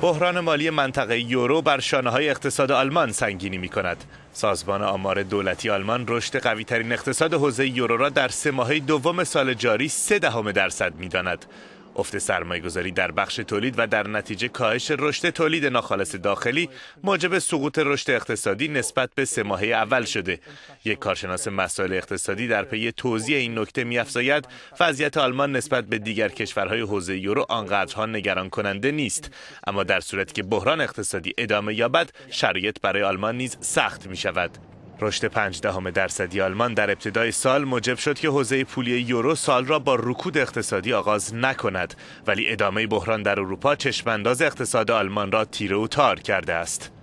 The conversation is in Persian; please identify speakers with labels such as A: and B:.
A: بحران مالی منطقه یورو بر شانه های اقتصاد آلمان سنگینی می کند. سازمان آمار دولتی آلمان رشد قوی ترین اقتصاد حوزه یورو را در سه ماهه دوم سال جاری سه دهم درصد می داند. افت سرمایه گذاری در بخش تولید و در نتیجه کاهش رشد تولید ناخالص داخلی موجب سقوط رشد اقتصادی نسبت به سه ماهه اول شده. یک کارشناس مسائل اقتصادی در پی توضیح این نکته میافزاید وضعیت آلمان نسبت به دیگر کشورهای حوزه یورو آنقدرها نگران کننده نیست اما در صورتی که بحران اقتصادی ادامه یابد شرایط برای آلمان نیز سخت می شود. رشد 5 دهم درصدی آلمان در ابتدای سال موجب شد که حوزه پولی یورو سال را با رکود اقتصادی آغاز نکند ولی ادامه بحران در اروپا چشمانداز اقتصاد آلمان را تیره و تار کرده است.